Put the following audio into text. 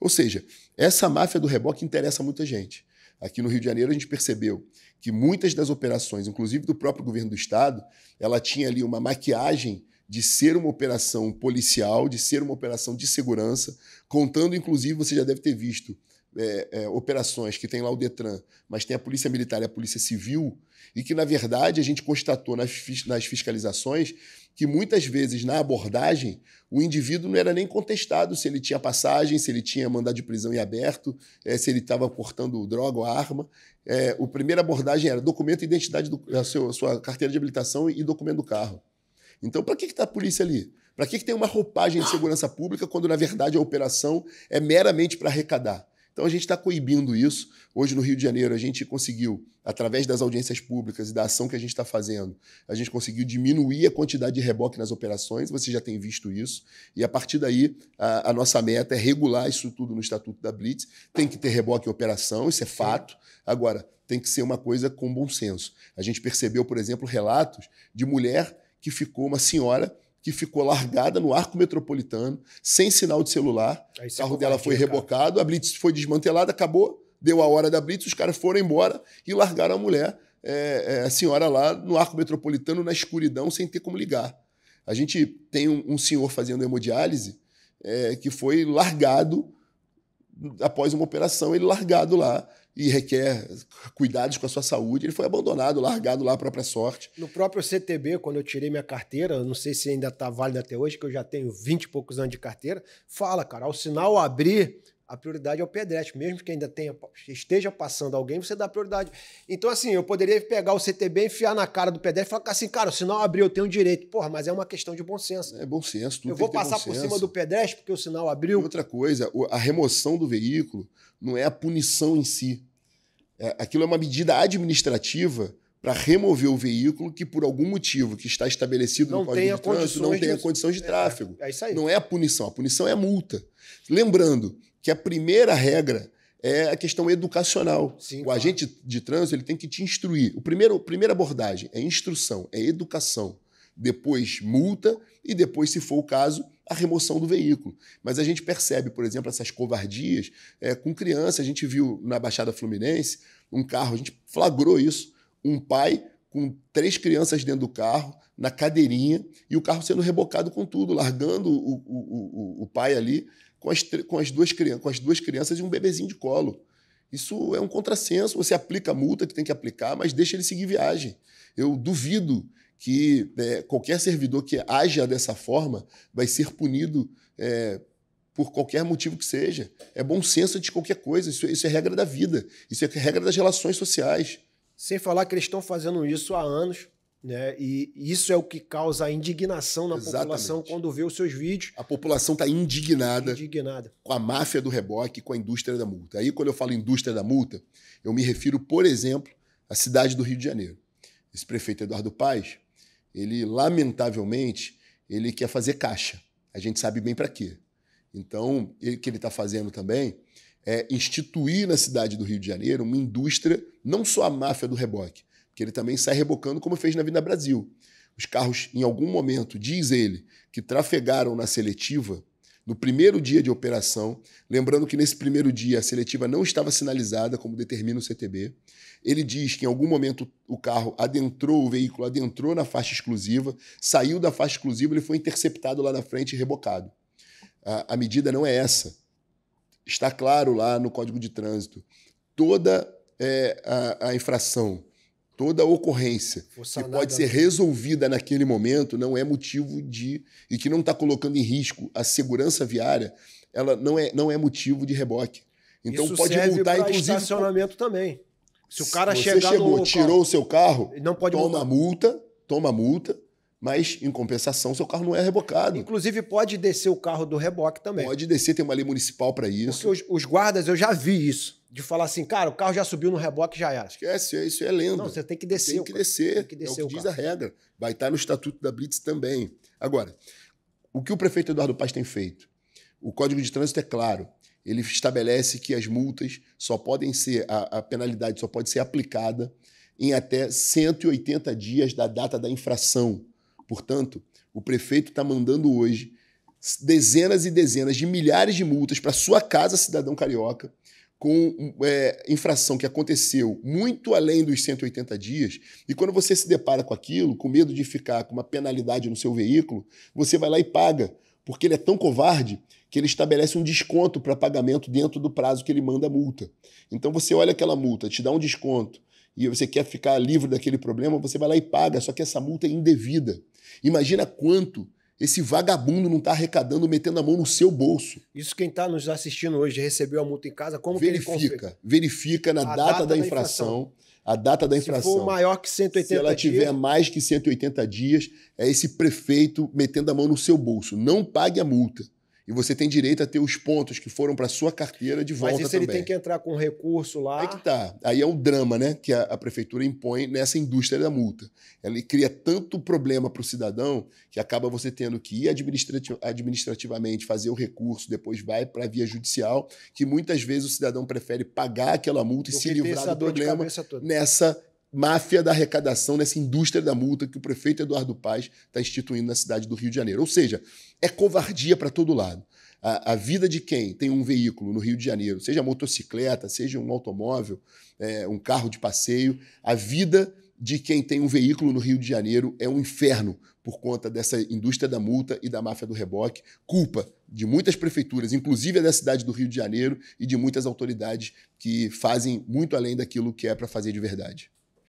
Ou seja, essa máfia do reboque interessa muita gente. Aqui no Rio de Janeiro, a gente percebeu que muitas das operações, inclusive do próprio governo do estado, ela tinha ali uma maquiagem de ser uma operação policial, de ser uma operação de segurança, contando, inclusive, você já deve ter visto é, é, operações que tem lá o Detran, mas tem a Polícia Militar e a Polícia Civil, e que, na verdade, a gente constatou nas, nas fiscalizações que muitas vezes na abordagem o indivíduo não era nem contestado se ele tinha passagem, se ele tinha mandado de prisão em aberto, é, se ele estava portando droga ou arma. É, eh, a primeira abordagem era documento e identidade, do, sua carteira de habilitação e documento do carro. Então, para que está a polícia ali? Para que, que tem uma roupagem de segurança pública quando, na verdade, a operação é meramente para arrecadar? Então a gente está coibindo isso. Hoje no Rio de Janeiro a gente conseguiu, através das audiências públicas e da ação que a gente está fazendo, a gente conseguiu diminuir a quantidade de reboque nas operações, você já tem visto isso. E a partir daí a, a nossa meta é regular isso tudo no Estatuto da Blitz. Tem que ter reboque em operação, isso é fato. Agora, tem que ser uma coisa com bom senso. A gente percebeu, por exemplo, relatos de mulher que ficou uma senhora que ficou largada no arco metropolitano, sem sinal de celular. o carro dela foi rebocado, a Blitz foi desmantelada, acabou, deu a hora da Blitz, os caras foram embora e largaram a mulher, é, é, a senhora lá no arco metropolitano, na escuridão, sem ter como ligar. A gente tem um, um senhor fazendo hemodiálise é, que foi largado após uma operação, ele largado lá e requer cuidados com a sua saúde. Ele foi abandonado, largado lá à própria sorte. No próprio CTB, quando eu tirei minha carteira, não sei se ainda está válida até hoje, que eu já tenho 20 e poucos anos de carteira, fala, cara, ao sinal abrir, a prioridade é o pedestre, mesmo que ainda tenha, esteja passando alguém, você dá prioridade. Então, assim, eu poderia pegar o CTB, enfiar na cara do pedestre e falar assim, cara, o sinal abriu, eu tenho direito. Porra, mas é uma questão de bom senso. É bom senso. Tudo eu vou passar por cima do pedestre porque o sinal abriu. E outra coisa, a remoção do veículo não é a punição em si. É, aquilo é uma medida administrativa para remover o veículo que, por algum motivo que está estabelecido não no Código de Trânsito, não tenha condições de é, tráfego. É, é, isso aí. Não é a punição. A punição é a multa. Lembrando que a primeira regra é a questão educacional. Sim, o claro. agente de trânsito ele tem que te instruir. O primeiro, a primeira abordagem é instrução, é educação. Depois, multa e depois, se for o caso, a remoção do veículo. Mas a gente percebe, por exemplo, essas covardias é, com criança. A gente viu na Baixada Fluminense um carro, a gente flagrou isso. Um pai com três crianças dentro do carro, na cadeirinha, e o carro sendo rebocado com tudo, largando o, o, o, o pai ali com as, com, as duas, com as duas crianças e um bebezinho de colo. Isso é um contrassenso. Você aplica a multa que tem que aplicar, mas deixa ele seguir viagem. Eu duvido que é, qualquer servidor que haja dessa forma vai ser punido é, por qualquer motivo que seja. É bom senso de qualquer coisa. Isso, é, isso é regra da vida. Isso é regra das relações sociais. Sem falar que eles estão fazendo isso há anos, né? E isso é o que causa indignação na Exatamente. população quando vê os seus vídeos. A população está indignada, indignada com a máfia do reboque, com a indústria da multa. Aí, quando eu falo indústria da multa, eu me refiro, por exemplo, à cidade do Rio de Janeiro. Esse prefeito Eduardo Paes, ele, lamentavelmente, ele quer fazer caixa. A gente sabe bem para quê. Então, o que ele está fazendo também é instituir na cidade do Rio de Janeiro uma indústria, não só a máfia do reboque, porque ele também sai rebocando como fez na Vida Brasil. Os carros, em algum momento, diz ele, que trafegaram na seletiva no primeiro dia de operação, lembrando que nesse primeiro dia a seletiva não estava sinalizada, como determina o CTB. Ele diz que em algum momento o carro adentrou, o veículo adentrou na faixa exclusiva, saiu da faixa exclusiva, ele foi interceptado lá na frente e rebocado. A, a medida não é essa. Está claro lá no Código de Trânsito. Toda é, a, a infração, toda ocorrência que pode ser resolvida naquele momento não é motivo de. e que não está colocando em risco a segurança viária, ela não é, não é motivo de reboque. Então Isso pode serve multar, inclusive. estacionamento também. Se o cara Você chegar chegou, no... tirou o seu carro, não pode toma multar. multa, toma multa, mas, em compensação, seu carro não é rebocado. Inclusive, pode descer o carro do reboque também. Pode descer, tem uma lei municipal para isso. Porque os, os, guardas, eu já vi isso. De falar assim, cara, o carro já subiu no reboque, já era. Esquece, é isso é lenda. Não, você tem que descer. Tem que, descer. Tem que descer. É o que o diz carro. a regra. Vai estar no estatuto da Blitz também. Agora, o que o prefeito Eduardo Paz tem feito? O Código de Trânsito é claro. Ele estabelece que as multas só podem ser, a, a penalidade só pode ser aplicada em até 180 dias da data da infração. Portanto, o prefeito está mandando hoje dezenas e dezenas de milhares de multas para sua casa, cidadão carioca, com é, infração que aconteceu muito além dos 180 dias, e quando você se depara com aquilo, com medo de ficar com uma penalidade no seu veículo, você vai lá e paga, porque ele é tão covarde que ele estabelece um desconto para pagamento dentro do prazo que ele manda a multa. Então você olha aquela multa, te dá um desconto, e você quer ficar livre daquele problema, você vai lá e paga, só que essa multa é indevida. Imagina quanto esse vagabundo não está arrecadando, metendo a mão no seu bolso. Isso quem está nos assistindo hoje recebeu a multa em casa, como verifica, Verifica na data, data, da, infração, da a data da infração. Se for maior que 180 dias... Se ela dias, tiver mais que 180 dias, é esse prefeito metendo a mão no seu bolso. Não pague a multa e você tem direito a ter os pontos que foram para sua carteira de volta Mas isso também. ele tem que entrar com recurso lá. Aí que tá. Aí é um drama, né, que a, a prefeitura impõe nessa indústria da multa. Ela cria tanto problema para o cidadão que acaba você tendo que ir administrativamente fazer o recurso, depois vai para via judicial, que muitas vezes o cidadão prefere pagar aquela multa do e se livrar do problema nessa máfia da arrecadação, nessa indústria da multa que o prefeito Eduardo Paz está instituindo na cidade do Rio de Janeiro. Ou seja, é covardia para todo lado. A, a, vida de quem tem um veículo no Rio de Janeiro, seja motocicleta, seja um automóvel, é, um carro de passeio, a vida de quem tem um veículo no Rio de Janeiro é um inferno por conta dessa indústria da multa e da máfia do reboque, culpa de muitas prefeituras, inclusive a da cidade do Rio de Janeiro e de muitas autoridades que fazem muito além daquilo que é para fazer de verdade.